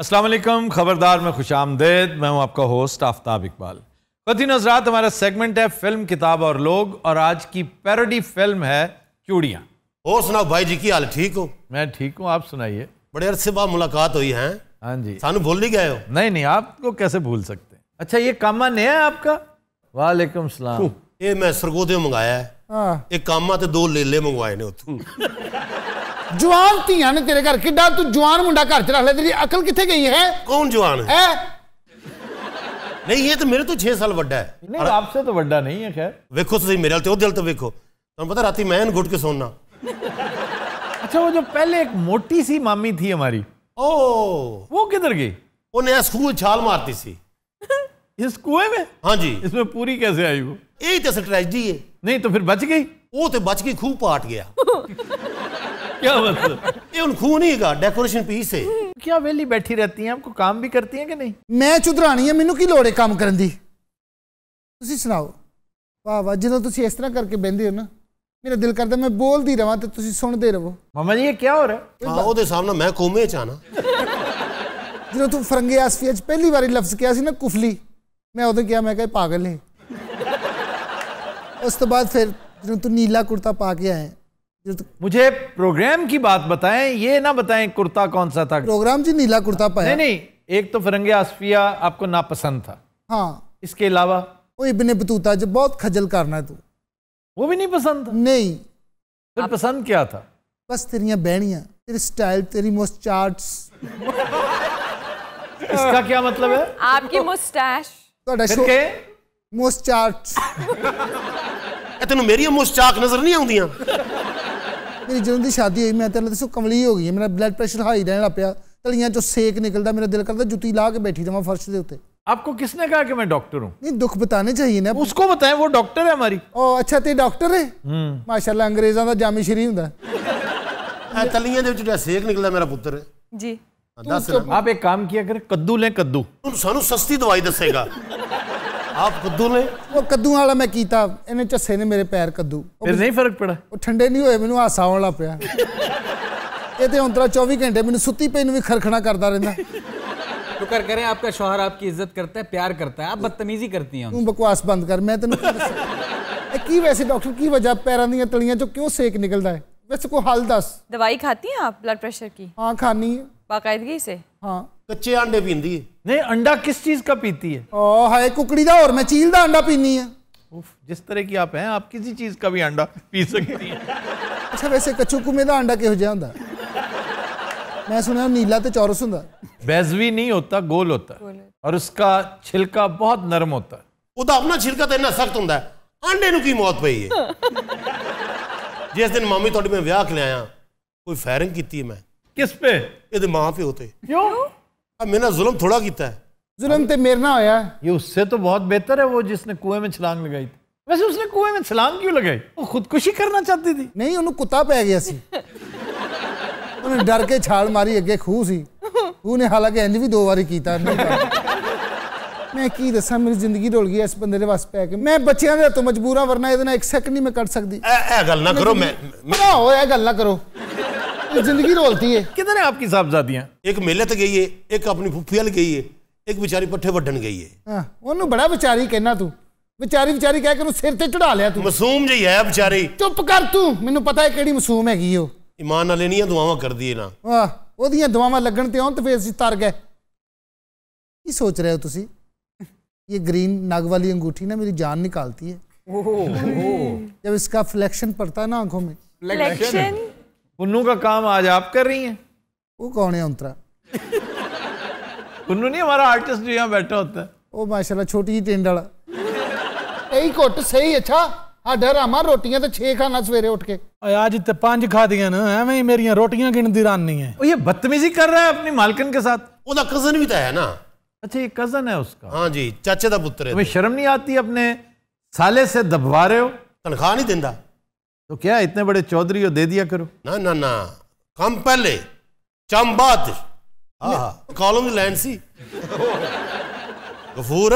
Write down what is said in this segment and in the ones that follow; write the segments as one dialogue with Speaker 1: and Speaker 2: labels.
Speaker 1: असलम खबरदार मैं खुश आमदेद मैं हूँ आपका होस्ट आफ्ताब इकबाल फती नजरात हमारा सेगमेंट है फिल्म किताब और लोग और आज की पैरोडी फिल्म है चूड़ियाँ हो सुना भाई जी की हाल ठीक हो मैं ठीक हूँ आप
Speaker 2: सुनाइए बड़े अरसे बाद मुलाकात हुई है हाँ जी सानू भूल नहीं गए हो नहीं नहीं आपको कैसे भूल सकते हैं अच्छा ये कामा नया है आपका वालेकुम सलाम ये मैं सरगोदे मंगाया है हाँ। एक कामा तो दो लेले मंगवाए ने उतू
Speaker 3: जवान धिया ने तेरे घर कि तू जवान मुंडा घर च रख लिया तेरी अकल कितने गई है कौन जवान है
Speaker 2: नहीं ये तो मेरे तो छह साल वा है आपसे तो वा नहीं है खैर वेखो तुम तो मेरे तो दिल तो वेखो तुम पता राती मैं गुट के सोना अच्छा वो जो पहले एक मोटी सी मामी थी हमारी ओ वो किधर गई उन्हें स्कूल छाल मारती सी इस कुएं में हाँ जी इसमें पूरी कैसे आई वो यही तो स्ट्रेटी है नहीं तो फिर बच गई वो तो बच गई खूब पाट गया क्या मतलब ये उन खूनी
Speaker 1: का डेकोरेशन पीस है क्या वेली बैठी रहती हैं आपको काम भी करती हैं कि नहीं
Speaker 3: मैं ਚੁਧਰਾਣੀ ਆ ਮੈਨੂੰ ਕੀ ਲੋੜ ਹੈ ਕੰਮ ਕਰਨ ਦੀ ਤੁਸੀਂ ਸੁਣਾਓ ਵਾਹ ਵਾਹ ਜਦੋਂ ਤੁਸੀਂ ਇਸ ਤਰ੍ਹਾਂ ਕਰਕੇ ਬੈੰਦੇ ਹੋ ਨਾ ਮੇਰਾ ਦਿਲ ਕਰਦਾ ਮੈਂ ਬੋਲਦੀ ਰਵਾਂ ਤੇ ਤੁਸੀਂ ਸੁਣਦੇ ਰਹੋ ਮਾਮਾ ਜੀ ਇਹ ਕੀ ਹੋ ਰਿਹਾ ਹਾਂ ਉਹਦੇ ਸਾਹਮਣੇ ਮੈਂ ਕੋਮੇ ਚ ਆਣਾ ਜਦੋਂ ਤੂੰ ਫਰੰਗੇ ਆਸਫੀਆ ਚ ਪਹਿਲੀ ਵਾਰੀ ਲਫ਼ਜ਼ ਕਿਹਾ ਸੀ ਨਾ ਕੁਫਲੀ ਮੈਂ ਉਦੋਂ ਕਿਹਾ ਮੈਂ ਕਿਹਾ ਪਾਗਲ ਹੈ ਉਸ ਤੋਂ ਬਾਅਦ ਫਿਰ ਜਦੋਂ ਤੂੰ ਨੀਲਾ ਕੁੜਤਾ ਪਾ ਕੇ ਆਇਆ
Speaker 1: मुझे प्रोग्राम की बात बताएं ये ना बताएं कुर्ता कौन सा था प्रोग्राम
Speaker 3: जी नीला कुर्ता पाया नहीं
Speaker 1: नहीं एक तो फिरंगे आसफिया आपको नापसंद था हाँ इसके अलावा
Speaker 3: वो इब्ने बतूता जो बहुत खजल करना है तू वो भी नहीं पसंद था नहीं फिर आप... पसंद क्या था बस तेरिया बहनिया तेरी स्टाइल तेरी मोस्टार्ट्स इसका क्या मतलब है आपकी मुस्टैश मोस्ट चार्ट तेन मेरी
Speaker 2: मोस्टाक नजर नहीं आउंदियां
Speaker 3: मेरी ਜਦੋਂ ਦੀ ਸ਼ਾਦੀ ਹੋਈ ਮੈਂ ਤਾਂ ਲੱਗਦਾ ਸੋ ਕਮਲੀ ਹੋ ਗਈ ਮੇਰਾ ਬਲੱਡ ਪ੍ਰੈਸ਼ਰ ਹਾਈ ਰਹਿਣ ਲੱਗ ਪਿਆ ਤਲੀਆਂ ਚੋਂ ਸੇਕ ਨਿਕਲਦਾ ਮੇਰਾ ਦਿਲ ਕਰਦਾ ਜੁੱਤੀ ਲਾ ਕੇ ਬੈਠੀ ਰਵਾਂ ਫਰਸ਼ ਦੇ ਉੱਤੇ
Speaker 1: आपको किसने कहा कि मैं डॉक्टर हूँ
Speaker 3: नहीं दुख बताने चाहिए ना उसको बताएं वो डॉक्टर है हमारी ओ अच्छा ते डॉक्टर है माशाल्लाह अंग्रेजों का जामी शरी ਹੁੰਦਾ ਤਲੀਆਂ ਦੇ ਵਿੱਚ ਜਿਹੜਾ ਸੇਕ ਨਿਕਲਦਾ ਮੇਰਾ ਪੁੱਤਰ ਜੀ ਦੱਸ आप
Speaker 2: एक काम किया करें कद्दू लें कद्दू ਸਾਨੂੰ ਸਸਤੀ ਦਵਾਈ ਦੱਸੇਗਾ
Speaker 3: ਆਪ ਕੱਦੂ ਨੇ ਉਹ ਕੱਦੂ ਵਾਲਾ ਮੈਂ ਕੀਤਾ ਇਹਨੇ ਝੱਸੇ ਨੇ ਮੇਰੇ ਪੈਰ ਕੱਦੂ ਫਿਰ ਨਹੀਂ ਫਰਕ ਪਿਆ ਉਹ ਠੰਡੇ ਨਹੀਂ ਹੋਏ ਮੈਨੂੰ ਹਾਸਾ ਆਉਣ ਲੱਗ ਪਿਆ ਇਹ ਤੇ ਅੰਤਰਾ 24 ਘੰਟੇ ਮੈਨੂੰ ਸੁੱਤੀ ਪਈ ਨੂੰ ਵੀ ਖਰਖਣਾ ਕਰਦਾ ਰਹਿੰਦਾ
Speaker 1: शुक्र करें आपका शोहर आपकी इज्जत करता है प्यार करता है आप बदतमीजी करती हैं तू
Speaker 3: बकवास बंद कर मैं तेन की वैसे डॉक्टर की वजह पैरों दलियां चो क्यों सेक निकलता है वैसे को हल दस दवाई खाती हैं आप ब्लड प्रेशर की हाँ खानी है बाकायदगी से हाँ
Speaker 2: कच्चे अंडे पींदी नहीं अंडा किस चीज का पीती
Speaker 1: है
Speaker 3: ओ हाय कुकड़ी का और मैं चील का अंडा पीनी है
Speaker 1: उफ, जिस तरह की आप हैं आप किसी चीज का भी अंडा पी सकती हैं
Speaker 3: अच्छा वैसे कच्चू कुमे का अंडा के हो होंदा मैं सुना नीला तो चौरस होंदा
Speaker 1: बैजवी नहीं होता गोल होता और उसका
Speaker 2: छिलका बहुत नरम होता है ਉਹਦਾ ਆਪਣਾ ਛਿਲਕਾ ਤਾਂ ਇੰਨਾ ਸਖਤ ਹੁੰਦਾ ਆਂਡੇ ਨੂੰ ਕੀ ਮੌਤ ਪਈ ਹੈ ਜਿਸ ਦਿਨ ਮਾਮੀ ਤੁਹਾਡੀ ਮੈਂ ਵਿਆਹ ਕੇ कोई फायरिंग की ਕੀਤੀ ਮੈਂ ਕਿਸ ਪੇ ਇਹਦੇ ਮਾਂ-ਪਿਓ ਤੇ ਕਿਉਂ ਆ ਮੈਨਾਂ ਜ਼ੁਲਮ ਥੋੜਾ तो मेरे ना होया
Speaker 1: ये उससे तो बहुत बेहतर है वो जिसने कुएं में छलांग लगाई थी वैसे उसने कुएं में छलांग क्यों लगाई वो खुदकुशी करना चाहती थी नहीं उन्हें कुत्ता पै गया सी उन्हें डर के
Speaker 3: छाल मारी अगे खूह सी खूह ने हालांकि इंज भी दो बारी किया मैं की दसा मेरी जिंदगी डोल गई इस बंदे वास पै के मैं बच्चियां तो मजबूरा वरना ये एक सैकंड नहीं मैं कट सकती गल ना करो मैं गल ना करो आपकी जिंदगी रोलती है
Speaker 2: किधर है आपकी साहबजादियाँ एक मेले तक गई है एक अपनी फुफिया गई है एक बेचारी पट्ठे वड्डन गई
Speaker 3: है ओनू हाँ, बड़ा बेचारी कहना तू ਵਿਚਾਰੀ ਵਿਚਾਰੀ ਕਹਿ ਕੇ ਨੂੰ ਸਿਰ ਤੇ ਚੜਾ ਲਿਆ ਤੂੰ ਮਾਸੂਮ ਜਿਹੀ ਹੈ ਵਿਚਾਰੀ ਚੁੱਪ ਕਰ ਤੂੰ ਮੈਨੂੰ ਪਤਾ ਹੈ ਕਿਹੜੀ ਮਾਸੂਮ ਹੈਗੀ ਉਹ ਇਮਾਨ
Speaker 2: ਨਾਲ ਇਹਨੀਆਂ ਦੁਆਵਾਂ ਕਰਦੀ ਹੈ ਨਾ
Speaker 3: ਵਾਹ ਉਹਦੀਆਂ ਦੁਆਵਾਂ ਲੱਗਣ ਤੇ ਆਉਣ ਤੇ ਫੇਰ ਅਸੀਂ ਤਰ ਗਏ ਕੀ ਸੋਚ ਰਹੇ ਹੋ ਤੁਸੀਂ ਇਹ ਗ੍ਰੀਨ नग वाली अंगूठी ना मेरी जान निकालती है ओहो जब इसका फ्लेक्शन पड़ता है ना आंखों में
Speaker 1: फ्लेक्शन पुन्नू का काम आज आप कर रही हैं वो कौन है अंतरा पुन्नू नहीं हमारा आर्टिस्ट जो यहाँ बैठा होता है
Speaker 3: वो माशाल्लाह छोटी जी टेंड वाला यही घुट सही अच्छा ਸਾਡਾ ਰਾਮਾ ਰੋਟੀਆਂ ਤੇ 6 ਖਾਣਾ ਸਵੇਰੇ ਉੱਠ ਕੇ ਓਏ ਅੱਜ ਤੇ 5 ਖਾਦੀਆਂ ਨੇ ਐਵੇਂ ਹੀ ਮੇਰੀਆਂ ਰੋਟੀਆਂ ਗਿਣਦੀ ਰਾਨੀ ਹੈ
Speaker 2: ਉਹ ਇਹ ਬਦਤਮੀਜ਼ੀ ਕਰ ਰਿਹਾ ਹੈ ਆਪਣੀ ਮਾਲਕਨ ਕੇ ਸਾਥ ਉਹਦਾ ਕਜ਼ਨ ਵੀ ਤਾਂ ਹੈ ਨਾ अच्छा ये कजन है उसका हाँ जी चाचे का पुत्र है तो। शर्म नहीं आती अपने साले से दबवा रहे हो तनख्वाह नहीं देता तो क्या इतने बड़े चौधरी हो दे दिया करो ना ना ना कम पहले चम बाद कॉलम लैंड सी गफूर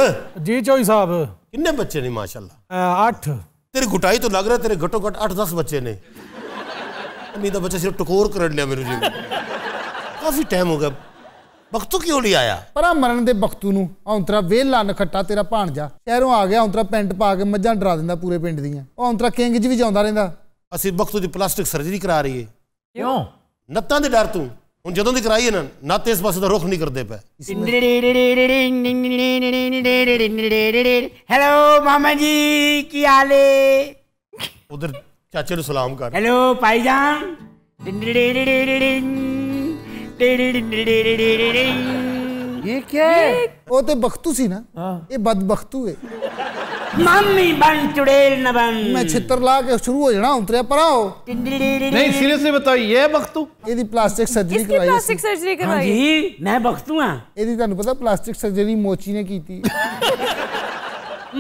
Speaker 2: जी चौधरी साहब किन्ने बच्चे ने माशाल्लाह अठ तेरे घुटाई तो लग रहा है तेरे घटो घट अठ दस बच्चे ने नहीं तो बच्चा सिर्फ टकोर कर लिया मेरे जी
Speaker 3: काफी टाइम हो गया ਬਖਤੂ ਕਿਉਂ ਲਈ ਆਇਆ ਆ ਮਰਨ ਦੇ ਬਖਤੂ ਨੂੰ ਔਂਤਰਾ ਵੇਲਾ ਨਖੱਟਾ ਤੇਰਾ ਭਾਣਜਾ ਸ਼ਹਿਰੋਂ ਆ ਗਿਆ ਔਂਤਰਾ ਪੈਂਟ ਪਾ ਕੇ ਮੱਝਾਂ ਡਰਾ ਦਿੰਦਾ ਪੂਰੇ ਪਿੰਡ ਦੀਆਂ ਉਹ ਔਂਤਰਾ ਕਿੰਗ ਜੀ ਵੀ ਜਾਉਂਦਾ ਰਹਿੰਦਾ ਅਸੀਂ ਬਖਤੂ ਦੀ ਪਲਾਸਟਿਕ ਸਰਜਰੀ ਕਰਾ ਰਹੀਏ ਕਿਉਂ ਨੱਤਾਂ ਦੇ ਡਰ ਤੂੰ
Speaker 2: ਹੁਣ ਜਦੋਂ ਦੀ ਕਰਾਈ ਹੈ ਨਾ ਨੱਤ ਇਸ ਪਾਸੇ ਦਾ ਰੁਖ ਨਹੀਂ ਕਰਦੇ ਪਏ
Speaker 4: ਹੈਲੋ ਮਾਮਾ ਜੀ ਕੀ ਹਾਲੇ ਉਧਰ ਚਾਚੇ ਨੂੰ ਸਲਾਮ ਕਰ ਹੈਲੋ ਭਾਈ ਜਾਨ
Speaker 3: ये क्या है वो तो बख्तू सी ना हाँ। ये बदबख्तू है मम्मी बन चुड़ैल न बन मैं छितर ला के शुरू हो जाना उतरे परा
Speaker 4: नहीं सीरियसली
Speaker 3: बताओ ये बख्तू ये दी प्लास्टिक सर्जरी करवाई प्लास्टिक हाँ सर्जरी करवाई जी मैं बख्तू हां ये दी तन्नू पता प्लास्टिक सर्जरी मोची ने की थी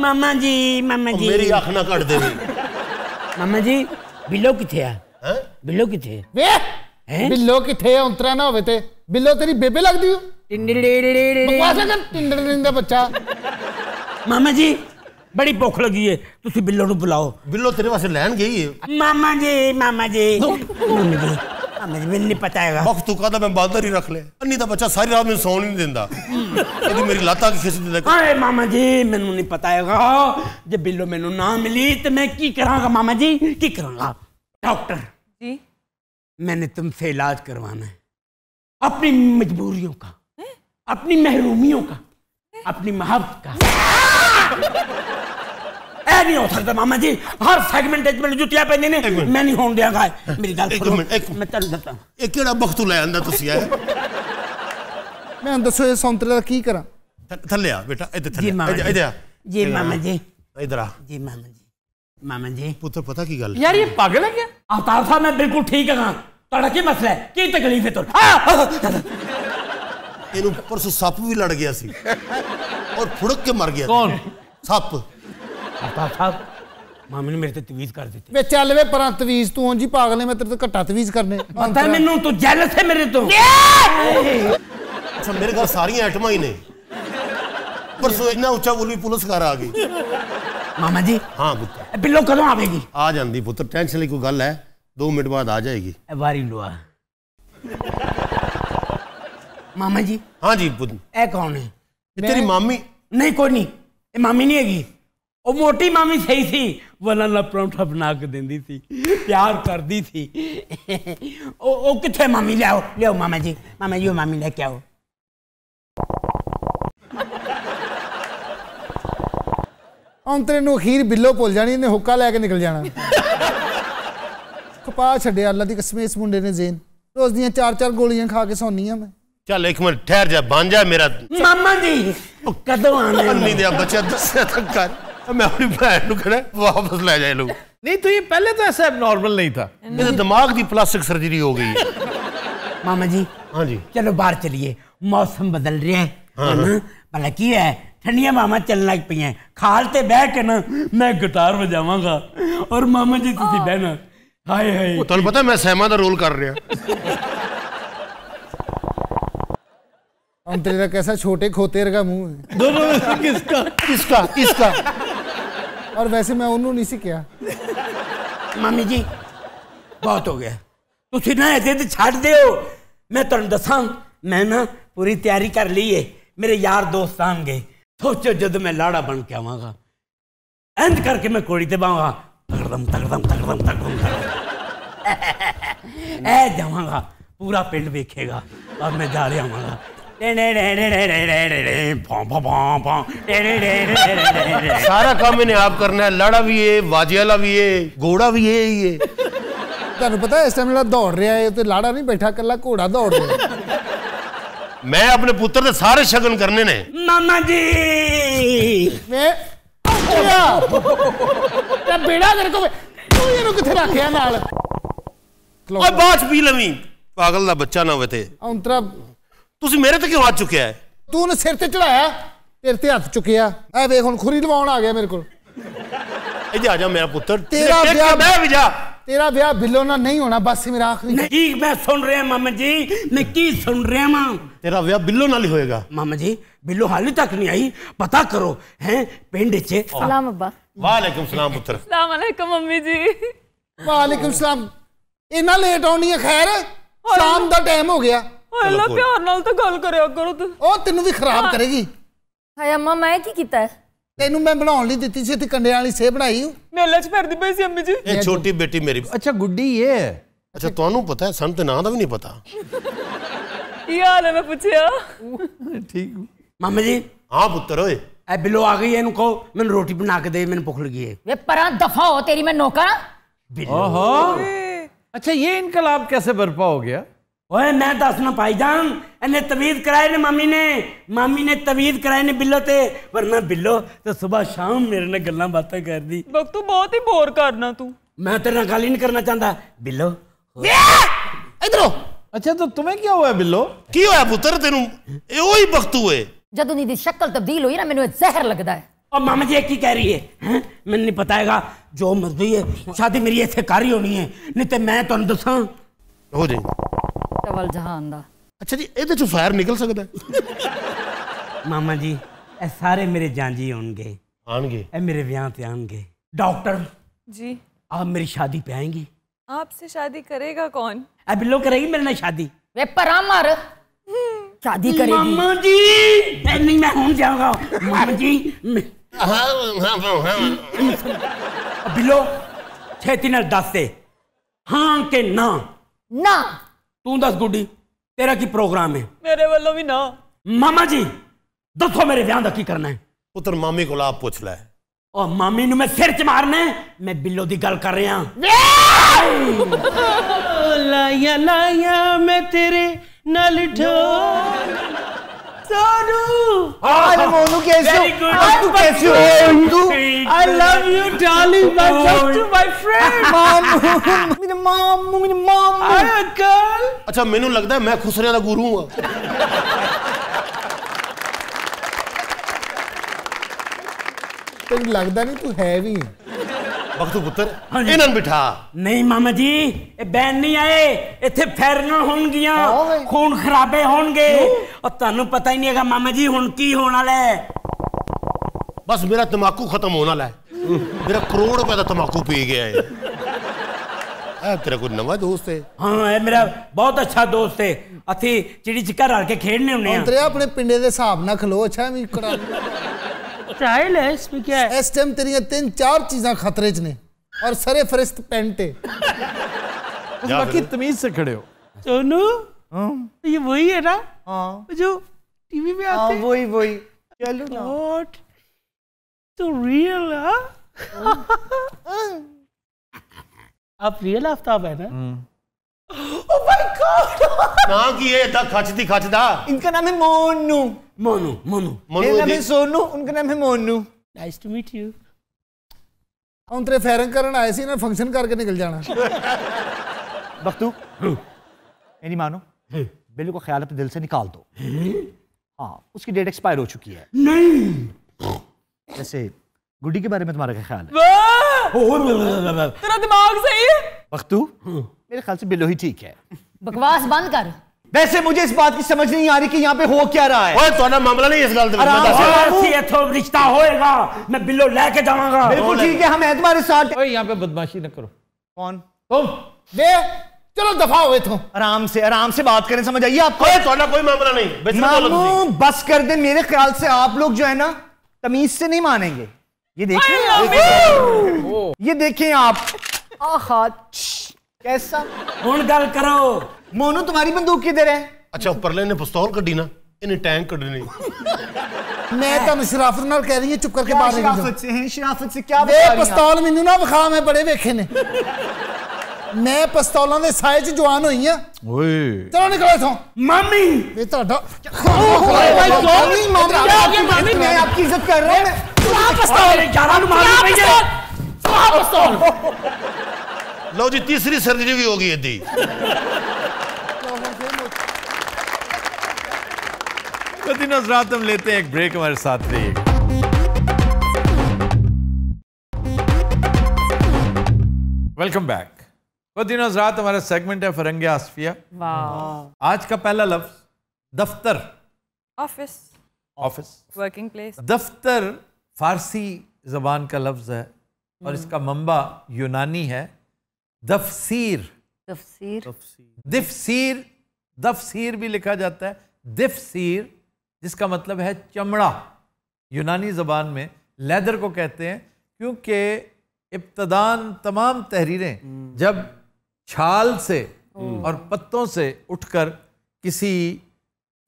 Speaker 3: मामा जी मामा जी मेरी आंख ना काट दे मामा जी बिलो किथे है हैं
Speaker 4: हाँ? बिलो किथे
Speaker 3: वे बिल्लो की थे उतरा ना होवे ते बिल्लो तेरी बेबे लग दियो बकवास कर टिंडर टिंडा बच्चा
Speaker 4: मामा जी बड़ी भुख लगी है ਤੁਸੀਂ ਬਿੱਲੋ ਨੂੰ ਬੁਲਾਓ ਬਿੱਲੋ ਤੇਰੇ ਵਾਸਤੇ ਲੈਣ ਗਈ ਹੈ ਮਾਮਾ ਜੀ ਮਾਮਾ ਜੀ ਮਾਮਾ ਜੀ ਮੈਨੂੰ ਨਹੀਂ ਪਤਾ ਹੈਗਾ ਵਕਤ ਤੂੰ
Speaker 2: ਕਹਦਾ ਮੈਂ ਬਾਦਰ ਹੀ ਰੱਖ ਲੈ ਅੰਨੀ ਦਾ ਬੱਚਾ ਸਾਰੀ ਰਾਤ ਮੈਨੂੰ ਸੌਣ ਹੀ ਨਹੀਂ ਦਿੰਦਾ ਕਦੀ ਮੇਰੀ ਲਾਤਾਂ ਕੀ ਖਿੱਚ ਦਿੰਦਾ ਹਾਏ
Speaker 4: ਮਾਮਾ ਜੀ ਮੈਨੂੰ ਨਹੀਂ ਪਤਾ ਹੈਗਾ ਜੇ ਬਿੱਲੋ ਮੈਨੂੰ ਨਾ ਮਿਲੀ ਤੇ ਮੈਂ ਕੀ ਕਰਾਂਗਾ ਮਾਮਾ ਜੀ ਕੀ ਕਰਾਂਗਾ ਡਾਕਟਰ मैंने तुमसे इलाज करवाना है अपनी मजबूरियों का अपनी महरूमियों का अपनी महब्बत का ऐ नहीं हो सकता मामा जी हर सेगमेंट मामा जी पुत्र पता की गल यार ये पागल है क्या अवतार साहब मैं बिल्कुल ठीक है हाँ। ਤੜਕੇ ਮਸਲਾ ਹੈ ਕੀ ਤਕਲੀਫ ਹੈ ਤੁਹਾਨੂੰ ਇਹਨੂੰ ਪਰਸੋਂ ਸੱਪ ਵੀ ਲੜ ਗਿਆ ਸੀ ਔਰ
Speaker 2: ਫੁੜਕ ਕੇ ਮਰ ਗਿਆ ਕੌਣ ਸੱਪ
Speaker 3: ਆਪਾਂ ਸਾਹਿਬ ਮਾਮੇ ਨੇ ਮੇਰੇ ਤੇ
Speaker 2: ਤਵੀਜ਼ ਕਰ ਦਿੱਤੀ
Speaker 3: ਵੇ ਚੱਲ ਵੇ ਪਰਾਂ ਤਵੀਜ਼ ਤੂੰ ਉਂਝ ਹੀ ਪਾਗਲ ਹੈ ਮੈਂ ਤੇਰੇ ਤੋਂ ਘੱਟਾ ਤਵੀਜ਼ ਕਰਨੇ ਪਤਾ ਮੈਨੂੰ ਤੂੰ ਜੈਲਸ ਹੈ ਮੇਰੇ ਤੋਂ ਅੱਛਾ ਮੇਰੇ ਘਰ ਸਾਰੀਆਂ ਆਈਟਮਾਂ ਹੀ ਨੇ ਪਰਸੋਂ
Speaker 2: ਇੰਨਾ ਉੱਚਾ ਬੋਲੀ ਪੁਲਿਸ ਘਰ ਆ ਗਈ ਮਾਮਾ ਜੀ ਹਾਂ ਪੁੱਤ ਬਿੱਲੋ ਕਦੋਂ ਆਵੇਗੀ ਆ ਜਾਂਦੀ ਪੁੱਤ ਟੈਨਸ਼ਨ ਲਈ ਕੋਈ ਗੱਲ ਹੈ दो मिनट बाद आ जाएगी
Speaker 4: वारी लुआ मामा जी हाँ जी पुत्र ए कौन है ये तेरी मामी नहीं कोई नहीं ये मामी नहीं हैगी ਉਹ ਮੋਟੀ ਮਾਮੀ ਸਹੀ ਸੀ ਵਲਨ ਦਾ ਪਰੌਂਠਾ ਬਣਾ ਕੇ ਦਿੰਦੀ ਸੀ ਪਿਆਰ ਕਰਦੀ ਸੀ ਉਹ ਉਹ ਕਿੱਥੇ ਮਾਮੀ ਲਿਆਓ ਲਿਆਓ ਮਾਮਾ
Speaker 3: ਜੀ ਮਾਮਾ ਜੀ ਉਹ ਮਾਮੀ ਲੈ ਕੇ ਆਓ ਔਂਤਰੇ ਨੂੰ ਅਖੀਰ ਬਿੱਲੋ ਭੁੱਲ ਜਾਣੀ ਇਹਨੇ ਹੁੱਕਾ ਲੈ ਕੇ ਨਿਕਲ ਜਾਣਾ ਕਪਾਹ ਛੱਡਿਆ की कसमे इस मुंडे ने जेन ਜ਼ੇਨ दिन चार चार गोलियां खा के ਕੇ ਸੌਂਨੀ मैं
Speaker 2: चल एक मिनट ठहर जा बन जा मेरा
Speaker 3: मामा जी ਕਦੋਂ आने
Speaker 2: ਅੰਨੀ ਦੇ ਬੱਚਾ ਦੱਸਿਆ तक कर मैं अपनी बहन ਨੂੰ ਕਹਿੰਦਾ वापस ले जाए लोग नहीं तो ये पहले तो ऐसा नॉर्मल नहीं था मेरे दिमाग की प्लास्टिक सर्जरी हो गई
Speaker 4: मामा जी हाँ जी चलो बाहर चलिए मौसम बदल रहा हाँ। है हाँ भला की है ठंडिया मामा चल लग पी खाल ते बह के ना मैं गिटार बजावगा और मामा जी तुम हाँ। बहना पता मैं सहमा का रोल कर रहा
Speaker 3: हम तेरा कैसा छोटे खोते का मुंह दोनों किसका किसका किसका, और वैसे मैं उन्होंने नहीं सीखा मामी जी
Speaker 4: बहुत हो गया ਤੁਸੀਂ ऐसे ਇਹ ਤੇ ਛੱਡ ਦਿਓ मैं ਤੁਹਾਨੂੰ ਦੱਸਾਂ ਮੈਂ ਨਾ ਪੂਰੀ ਤਿਆਰੀ ਕਰ ਲਈ ਏ ਮੇਰੇ ਯਾਰ ਦੋਸਤ ਆਣਗੇ ਸੋਚੋ ਜਦ ਮੈਂ ਲਾੜਾ ਬਣ ਕੇ ਆਵਾਂਗਾ ਐਂਡ ਕਰਕੇ ਮੈਂ ਕੋੜੀ ਤੇ ਬਾਵਾਂਗਾ तगड़म तगड़म तगड़म तगड़म तगड़म ऐ जावांगा पूरा पिंड देखेगा अब मैं जा रहा हूँ
Speaker 2: सारा
Speaker 3: काम इन्हें आप करना है लड़ा भी है बाजियाला भी है घोड़ा भी है ये तेन पता इस टाइम दौड़ रहा है तो लाड़ा नहीं बैठा कला घोड़ा दौड़ रहा है
Speaker 2: मैं अपने पुत्र के सारे शगन करने ने
Speaker 3: मामा जी मैं ਤੇ ਬੇੜਾ ਤੇਰੇ ਕੋਲ ਤੂੰ ਇਹਨੂੰ ਕਿੱਥੇ ਰੱਖਿਆ ਨਾਲ
Speaker 2: ਓਏ ਬਾਅਦ ਪੀ ਲਵੀਂ ਪਾਗਲ ਦਾ ਬੱਚਾ ਨਾ ਹੋਵੇ ਤੇ ਔਂਤਰਾ ਤੁਸੀਂ ਮੇਰੇ ਤੇ ਕਿਉਂ ਹੱਥ ਚੁੱਕਿਆ ਹੈ
Speaker 3: ਤੂੰ ਨੇ ਸਿਰ ਤੇ ਚੜਾਇਆ ਤੇਰੇ ਤੇ ਹੱਥ ਚੁੱਕਿਆ ਐ ਵੇਖ ਹੁਣ ਖੁਰੀ ਲਵਾਉਣ ਆ ਗਿਆ ਮੇਰੇ ਕੋਲ
Speaker 4: ਇੱਥੇ ਆ ਜਾ ਮੇਰਾ ਪੁੱਤਰ
Speaker 2: ਤੇਰਾ
Speaker 3: ਵਿਆਹ ਮੈਂ ਵੀ ਜਾ तेरा ब्याह बिल्लो ना नहीं होना बस मेरा आखिरी
Speaker 4: ठीक मैं सुन रहा मामा जी मैं की सुन रहा मां तेरा ब्याह बिल्लो नाल होएगा मामा जी बिल्लो हाली तक नहीं आई पता करो हैं पिंड च सलाम अब्बा वालेकुम सलाम पुत्र
Speaker 3: सलाम अलैकुम मम्मी जी वालेकुम सलाम इना लेट ਆਉਣੀ ਹੈ ਖੈਰ ਸ਼ਾਮ ਦਾ ਟਾਈਮ ਹੋ ਗਿਆ ਅੱਲਾ ਪਿਆਰ ਨਾਲ ਤਾਂ ਗੱਲ ਕਰਿਆ ਕਰੋ ਤੂੰ ਉਹ ਤੈਨੂੰ ਵੀ ਖਰਾਬ ਕਰੇਗੀ ਹਾਏ ਅੰਮਾ ਮੈਂ ਕੀ ਕੀਤਾ ਹੈ ਤੈਨੂੰ ਮੈਂ ਬਣਾਉਣ ਲਈ ਦਿੱਤੀ ਸੀ ਤੇ ਕੰਡਿਆਂ ਵਾਲੀ ਸੇ ਬਣਾਈ ਮੇਲੇ 'ਚ ਫਿਰਦੀ ਪਈ ਸੀ ਅੰਮੀ ਜੀ ਇਹ
Speaker 2: ਛੋਟੀ ਬੇਟੀ ਮੇਰੀ ਅੱਛਾ ਗੁੱਡੀ ਇਹ ਅੱਛਾ ਤੁਹਾਨੂੰ ਪਤਾ ਹੈ ਸਾਨੂੰ ਤੇ ਨਾਂ ਦਾ ਵੀ ਨਹੀਂ ਪਤਾ
Speaker 4: ਇਹ ਹਾਲ ਹੈ ਮੈਂ ਪੁੱਛਿਆ ਠੀਕ ਮਾਮਾ ਜੀ ਹਾਂ ਪੁੱਤਰ ਓਏ बिलो आ गई है इनको मैंने रोटी बना के दे मैंने भूख लगी है परा दफा हो तेरी मैं नौकर ओहो अच्छा ये इनकलाब कैसे बर्पा हो गया ओए मैं दसना तो भाईजान इन्हें तवीद कराए ने मामी ने मामी ने तवीद कराए ने बिल्लो ते वरना बिल्लो तो सुबह शाम मेरे ने गल्ला बातें कर दी बक्तू बहुत ही बोर करना तू मैं तेरे ना गल ही नहीं करना चाहता बिलो इधर अच्छा तो तुम्हें क्या हुआ बिलो की होया पुत्र तेनू ए ओही है ਜਦੋਂ ਦੀ ਸ਼ਕਲ ਤਬਦੀਲ ਹੋਈ ਨਾ ਮੈਨੂੰ ਇਹ ਜ਼ਹਿਰ ਲੱਗਦਾ और मामा जी की कह रही है, है? मैंने नहीं बताएगा जो मर्जी है शादी मेरी इतने कर ही होनी है नहीं तो मैं तुम दसा हो जाए चवल जहान दा अच्छा जी ਇਹਦੇ ਚੋਂ ਫਾਇਰ ਨਿਕਲ ਸਕਦਾ ਮਾਮਾ ਜੀ ਇਹ ਸਾਰੇ ਮੇਰੇ ਜਾਂਜੀ ਹੋਣਗੇ ਆਣਗੇ ਇਹ मेरे ਵਿਆਹ ਤੇ ਆਣਗੇ डॉक्टर जी आप मेरी शादी पे आएंगे
Speaker 3: आपसे शादी करेगा कौन
Speaker 4: अब बिल्लो करेगी मेरे ना शादी
Speaker 3: वे परामर हम्म।
Speaker 4: शादी करेगी मामा जी नहीं मैं होम जाऊंगा मामा जी बिलो छेती तीन दस से हां के ना ना तू दस गुड्डी तेरा की प्रोग्राम है मेरे वालों भी ना मामा जी दसो मेरे ब्याह का की करना है
Speaker 2: पुत्र मामी को आप पूछ
Speaker 4: लै और मामी नु मैं सिर च मारना मैं बिल्लो दी गल कर रहा लाइया लाइया मैं तेरे ਨਾਲ ਠੋ ਸਾਨੂੰ ਆਹ ਮੋਨੂ ਕੈਸੋ
Speaker 2: ਤੂੰ ਕੈਸੋ ਹੈ ਹਿੰਦੂ I love you darling my just to my friend ਮਾਮ ਮੇਰੇ
Speaker 3: ਮਾਮ ਮੇਰੇ ਮਾਮ ਆਈ ਐਮ ਗਰਲ
Speaker 2: ਅੱਛਾ ਮੈਨੂੰ ਲੱਗਦਾ ਮੈਂ ਖੁਸਰਿਆਂ
Speaker 3: ਦਾ ਗੁਰੂ ਹਾਂ ਤੈਨੂੰ ਲੱਗਦਾ ਨਹੀਂ ਤੂੰ ਹੈ ਵੀ
Speaker 4: ਬਖਤੂ ਪੁੱਤਰ
Speaker 2: ਇਹਨਾਂ ਨੂੰ
Speaker 3: ਬਿਠਾ
Speaker 4: ਨਹੀਂ ਮਾਮਾ ਜੀ ਇਹ ਬੈਨ ਨਹੀਂ ਆਏ ਇੱਥੇ ਫੈਰੀਆਂ ਹੋਣਗੀਆਂ ਖੂਨ ਖਰਾਬੇ ਹੋਣਗੇ ਔਰ ਤੁਹਾਨੂੰ ਪਤਾ ਹੀ ਨਹੀਂ ਹੈਗਾ ਮਾਮਾ ਜੀ ਹੁਣ ਕੀ ਹੋਣ ਵਾਲਾ ਹੈ ਬਸ ਮੇਰਾ ਤਮਾਕੂ ਖਤਮ ਹੋਣ ਵਾਲਾ ਹੈ ਮੇਰਾ ਕਰੋੜ ਰੁਪਏ ਦਾ ਤਮਾਕੂ ਪੀ ਗਿਆ ਹੈ ਆ ਤੇਰਾ ਕੋਈ ਨਵਾਂ ਦੋਸਤ ਹੈ ਹਾਂ ਇਹ ਮੇਰਾ ਬਹੁਤ ਅੱਛਾ ਦੋਸਤ ਹੈ ਅਸੀਂ ਚਿੜੀ ਚਿਕਾ ਰਲ ਕੇ ਖੇਡਨੇ ਹੁੰਨੇ ਆ ਅੰਤਰੇ ਆਪਣੇ
Speaker 3: ਪਿੰਡੇ ਦੇ ਹਿਸਾਬ ਨਾਲ ਖਲੋ ਅੱਛਾ ਵੀ ਕਰਾ રાયલે સ્પીકર એસ્ટીમ તરીયા ત્રણ ચાર ચીજા ખતરે છે ને ઓર સરે ફિરસ્ત પેન્ટે
Speaker 1: બસકી તમીદ સે ખડે હો
Speaker 3: ચону હા
Speaker 4: યે વોહી હે ના હા જુઓ ટીવી મે આતે હા વોહી વોહી ચલો નાટ સો રીલ હા
Speaker 1: આ ફિયલ આફતાબ હે ના હમ
Speaker 2: Oh my god! ना कि ये था खचती इनका नाम है मोनू मोनू मोनू मेरा नाम है
Speaker 1: सोनू उनका नाम
Speaker 3: है Monu nice to meet you ਹੁਣ ਤੇਰੇ ਫੈਰਿੰਗ ਕਰਨ ਆਏ ਸੀ ਨਾ ਫੰਕਸ਼ਨ ਕਰਕੇ ਨਿਕਲ ਜਾਣਾ ਬਖਤੂ मेरी मानो हम्म। बिल्लू
Speaker 1: को ख्याल अपने तो दिल से निकाल दो हम्म। हाँ उसकी डेट एक्सपायर हो चुकी है नहीं जैसे गुडी के बारे में तुम्हारा क्या ख्याल है तेरा
Speaker 3: दिमाग सही है
Speaker 1: बख्तू हम्म। मेरे ख्याल से बिलो ही ठीक है
Speaker 3: बकवास बंद कर वैसे
Speaker 2: मुझे
Speaker 4: इस बात की समझ नहीं आ रही कि यहाँ पे हो क्या रहा है ओए तो मामला नहीं इस
Speaker 2: गलत
Speaker 1: तो रिश्ता होएगा मैं बिल्लो लेके जाऊंगा बिल्कुल ठीक है हम हैं तुम्हारे साथ ओए यहाँ पे बदमाशी ना करो कौन तुम दे चलो दफा हुए तो आराम से आराम से बात करें समझ आइए
Speaker 3: आपको कोई मामला नहीं तो मामू बस कर दे मेरे ख्याल से आप लोग जो है ना तमीज से नहीं मानेंगे ये देखें ये देखें आप आहा कैसा
Speaker 4: हूं गल करो
Speaker 2: मोनू तुम्हारी बंदूक किधर है अच्छा परले ने पिस्तौल कड्डी ना इन्हें टैंक कड्डनी
Speaker 3: मैं ਤੁਹਾਨੂੰ ਸ਼ਰਾਫਤ ਨਾਲ ਕਹਿ ਰਹੀ ਹਾਂ ਚੁੱਪ ਕਰਕੇ ਬਾਹਰ ਨਿਕਲ ਸ਼ਰਾਫਤ
Speaker 1: ਸੇ ਹੈ ਸ਼ਰਾਫਤ ਸੇ ਕੀ
Speaker 3: ਬਤਾ ਰਹੀ ਪਿਸਤੌਲ ਮੈਨੂੰ ਨਾ ਵਿਖਾ ਮੈਂ ਬੜੇ ਵੇਖੇ ਨੇ ਮੈਂ ਪਿਸਤੌਲਾਂ ਦੇ ਸਾਏ 'ਚ ਜਵਾਨ ਹੋਈ ਆ ਓਏ ਚਲੋ ਨਿਕਲੋ ਇਥੋਂ ਮਾਮੀ ਇਹ ਤੁਹਾਡਾ ਓਏ ਮਾਈ ਗੋਡ ਮਾਮੀ ਮਾਮੀ ਮੈਂ ਆਪਕੀ ਇੱਜ਼ਤ ਕਰ ਰਿਹਾ ਹਾਂ ਪਿਸਤੌਲ 11 ਨੂੰ ਮਾਰੀ ਪਈ ਹੈ ਪਿਸਤੌਲ
Speaker 1: लो जी तीसरी सर्जरी भी होगी यदि नजरात हम लेते हैं एक ब्रेक हमारे साथ रहिएगा वेलकम बैक दिन हजरात हमारा सेगमेंट है फरंगे आसफिया आज का पहला लफ्ज दफ्तर ऑफिस ऑफिस वर्किंग प्लेस दफ्तर फारसी जबान का लफ्ज है और इसका मंबा यूनानी है दफसीर दफसीर दिफसीर दफसीर भी लिखा जाता है दिफसीर जिसका मतलब है चमड़ा यूनानी ज़बान में लेदर को कहते हैं क्योंकि इब्तदान तमाम तहरीरें हम्म। जब छाल से और पत्तों से उठकर किसी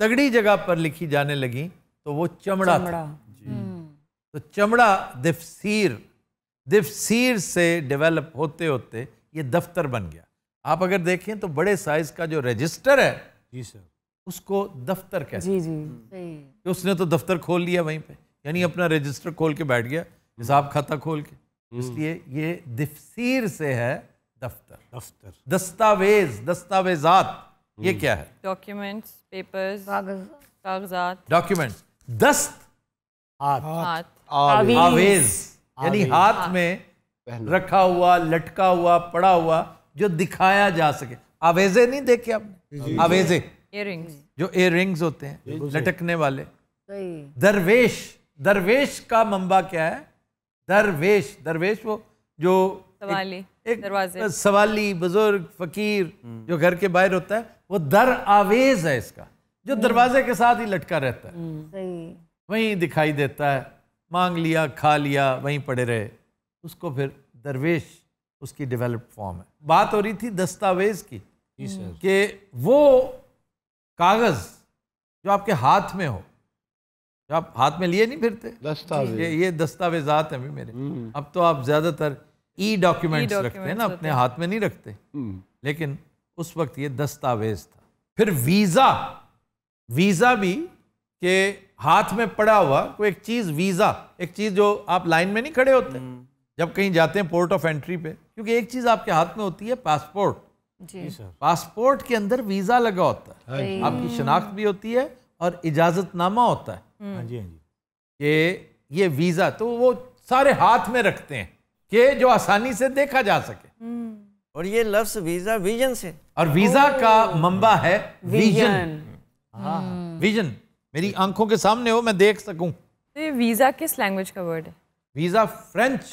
Speaker 1: तगड़ी जगह पर लिखी जाने लगी तो वो चमड़ा, चमड़ा। था हम्म। तो चमड़ा दिफसीर दिफसीर से डेवलप होते होते ये दफ्तर बन गया आप अगर देखें तो बड़े साइज का जो रजिस्टर है जी सर उसको दफ्तर कहते जी जी कि उसने तो दफ्तर खोल लिया वहीं पे यानी अपना रजिस्टर खोल के बैठ गया हिसाब खाता खोल के हम्म। इसलिए ये दफसीर से है दफ्तर दफ्तर दस्तावेज दस्तावेजात ये हम्म। क्या है डॉक्यूमेंट्स पेपर्स कागजात डॉक्यूमेंट दस्त हाथ आवेज यानी हाथ में रखा हुआ लटका हुआ पड़ा हुआ जो दिखाया जा सके आवेजे नहीं देखे आपने आवेजे जो इयर रिंग्स होते हैं लटकने वाले दरवेश दरवेश का मंबा क्या है दरवेश दरवेश वो जो सवाली एक, एक सवाली बुजुर्ग फकीर हम्म। जो घर के बाहर होता है वो दर आवेज है इसका जो हम्म। दरवाजे के साथ ही लटका रहता है
Speaker 4: हम्म।
Speaker 1: वहीं दिखाई देता है मांग लिया खा लिया वहीं पड़े रहे उसको फिर दरवेश उसकी डेवलप्ड फॉर्म है बात हो रही थी दस्तावेज की कि वो कागज़ जो आपके हाथ में हो जो आप हाथ में लिए नहीं फिरते दस्तावेज ये, ये दस्तावेजात हैं भी मेरे हम्म। अब तो आप ज़्यादातर ई डॉक्यूमेंट्स रखते हैं ना अपने हाथ में नहीं रखते हम्म। लेकिन उस वक्त ये दस्तावेज था फिर वीज़ा वीज़ा भी के हाथ में पड़ा हुआ कोई एक चीज़ वीज़ा एक चीज़ जो आप लाइन में नहीं खड़े होते हम्म। जब कहीं जाते हैं पोर्ट ऑफ एंट्री पे क्योंकि एक चीज़ आपके हाथ में होती है पासपोर्ट जी पासपोर्ट के अंदर वीज़ा लगा होता है हाँ आपकी शनाख्त भी होती है और इजाज़तनामा होता है हम्म। हाँ हाँ ये ये वीज़ा तो वो सारे हाथ में रखते हैं कि जो आसानी से देखा जा सके हम्म। और ये लफ्स वीज़ा विजन से और वीज़ा का मंबा है विजन विजन हम्म। मेरी आंखों के सामने हो मैं देख सकूं तो ये वीज़ा किस लैंग्वेज का वर्ड है वीज़ा फ्रेंच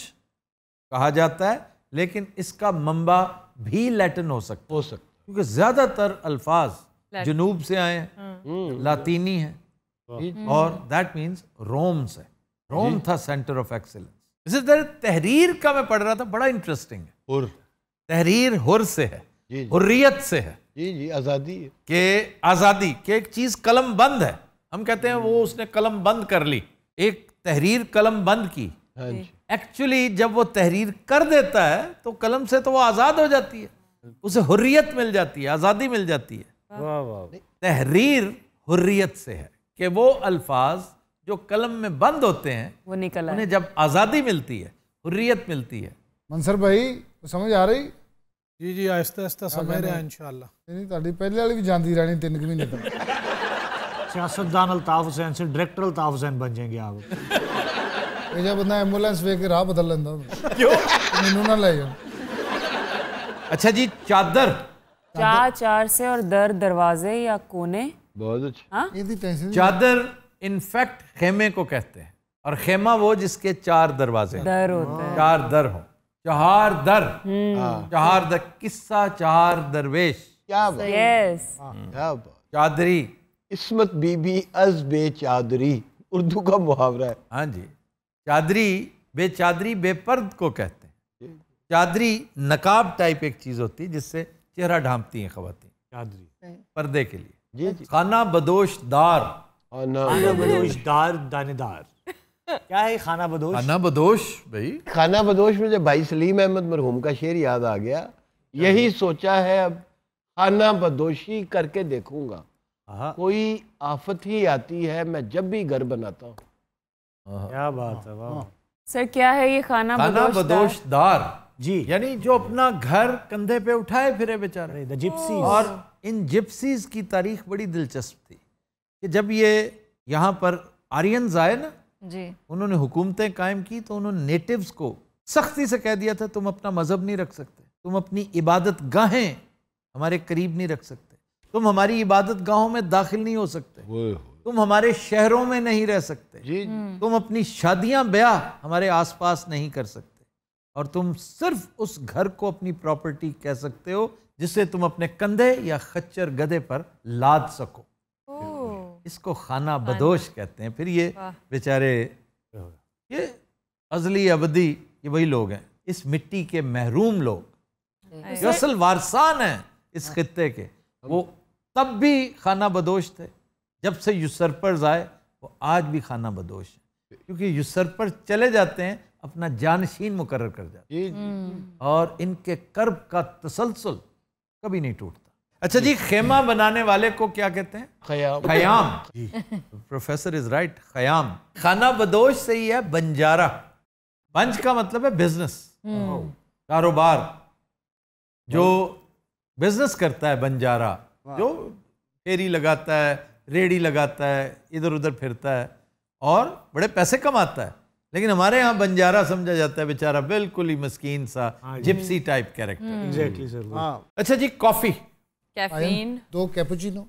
Speaker 1: कहा जाता है लेकिन इसका मंबा भी लैटिन हो सकता हो सकता क्योंकि ज़्यादातर अल्फाज जनूब से आए हैं हाँ। हम्म। लातीनी है और दैट मीन्स रोम से रोम था सेंटर ऑफ एक्सेलेंस इसी तरह तहरीर का मैं पढ़ रहा था बड़ा इंटरेस्टिंग है हुर तहरीर हुर से है हुर्रियत से है
Speaker 2: जी जी आज़ादी
Speaker 1: के आज़ादी के एक चीज़ कलम बंद है हम कहते हैं वो हम्म। उसने कलम बंद कर ली एक तहरीर कलम बंद की हाँ एक्चुअली जब वो तहरीर कर देता है तो कलम से तो वो आज़ाद हो जाती है उसे हुर्रियत मिल जाती है आज़ादी मिल जाती है वाह वाह तहरीर हुर्रियत से है कि वो अल्फाज जो कलम में बंद होते हैं वो निकल उन्हें जब आज़ादी मिलती है हुर्रियत मिलती है मंसर भाई तो समझ आ रही
Speaker 3: जी जी आहिस्ता आहिस्ता समझ रहे हैं ਨਹੀਂ ਤੁਹਾਡੀ ਪਹਿਲੇ ਵਾਲੀ ਵੀ ਜਾਂਦੀ ਰਹਿਣੀ 3 ਮਹੀਨੇ ਤੱਕ ਸਿਆਸਤਦਾਨ ਅਲਤਾਫ ਹੁਸੈਨ ਸੇ ਡਾਇਰੈਕਟਰ ਅਲताफ ਹੁਸੈਨ ਬਣ ਜਾਏਗੇ ਆਪ ਇਹ ਬੰਦਾ ਐਂਬੂਲੈਂਸ ਵੇਖ ਕੇ ਰਾਹ ਬਦਲ ਲੈਂਦਾ ਕਿਉਂ ਮੈਨੂੰ ਨਾ ਲੈ ਜਾਣ
Speaker 1: अच्छा जी चादर
Speaker 3: चा चार से और दर दरवाजे या कोने बहुत अच्छा चादर
Speaker 1: इनफैक्ट खेमे को कहते हैं और खेमा वो जिसके चार दरवाजे दर होते हैं चार दर हो चार दर हम्म। हाँ। चार दर किस्सा चार दरवेश क्या हाँ, यस चादरी किस्मत बीबी अज बे चादरी उर्दू का मुहावरा है हाँ जी चादरी बेचादरी बेपर्द को कहते हैं चादरी नकाब टाइप एक चीज़ होती है जिससे चेहरा ढांपती हैं खवतिन चादरी पर्दे के लिए खाना दार खाना दार दानेदार क्या है खाना बदोश खाना बदोश भाई खाना बदोश में जब भाई सलीम अहमद मरहूम का शेर याद आ गया यही सोचा है अब खाना बदोशी करके देखूंगा हाँ। कोई आफत ही आती है मैं जब भी घर बनाता हूँ हाँ। क्या बात है हाँ।
Speaker 4: सर क्या है ये खाना खाना बदोशदार
Speaker 1: जी यानी जो अपना घर कंधे पे उठाए फिरे बेचारे जिप्सी और इन जिप्सीज की तारीख बड़ी दिलचस्प थी कि जब ये यहाँ पर आर्यन आए ना जी उन्होंने हुकूमतें कायम की तो उन्होंने नेटिव्स को सख्ती से कह दिया था तुम अपना मज़हब नहीं रख सकते तुम अपनी इबादत गाहें हमारे करीब नहीं रख सकते तुम हमारी इबादत गाहों में दाखिल नहीं हो सकते तुम हमारे शहरों में नहीं रह सकते जी तुम अपनी शादियां ब्याह हमारे आसपास नहीं कर सकते और तुम सिर्फ उस घर को अपनी प्रॉपर्टी कह सकते हो जिसे तुम अपने कंधे या खच्चर गधे पर लाद सको इसको खाना बदोश कहते हैं फिर ये बेचारे ये अजली अबदी ये वही लोग हैं इस मिट्टी के महरूम लोग असल वारसान हैं इस खत्ते के वो तब भी खाना बदोश थे जब से यूसरपर्स आए वो आज भी खाना बदोश है क्योंकि यूसरपर चले जाते हैं अपना जानशीन मुकर कर जाते हैं हम्म। और इनके कर्ब का तसलसल कभी नहीं टूटता अच्छा जी खेमा बनाने वाले को क्या कहते हैं Khayyam Khayyam professor is right Khayyam खाना बदोश से ही है बंजारा बंज का मतलब है बिजनेस हम्म। oh, कारोबार जो बिजनेस हाँ। करता है बंजारा जो फेरी लगाता है रेडी लगाता है इधर उधर फिरता है और बड़े पैसे कमाता है लेकिन हमारे यहाँ बंजारा समझा जाता है बेचारा बिल्कुल ही मस्कीन सा हाँ gypsy type character exactly sir अच्छा जी कॉफी
Speaker 3: कैफीन दो कैपुचिनो